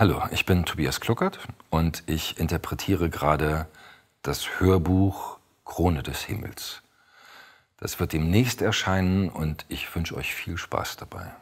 Hallo, ich bin Tobias Kluckert und ich interpretiere gerade das Hörbuch Krone des Himmels. Das wird demnächst erscheinen und ich wünsche euch viel Spaß dabei.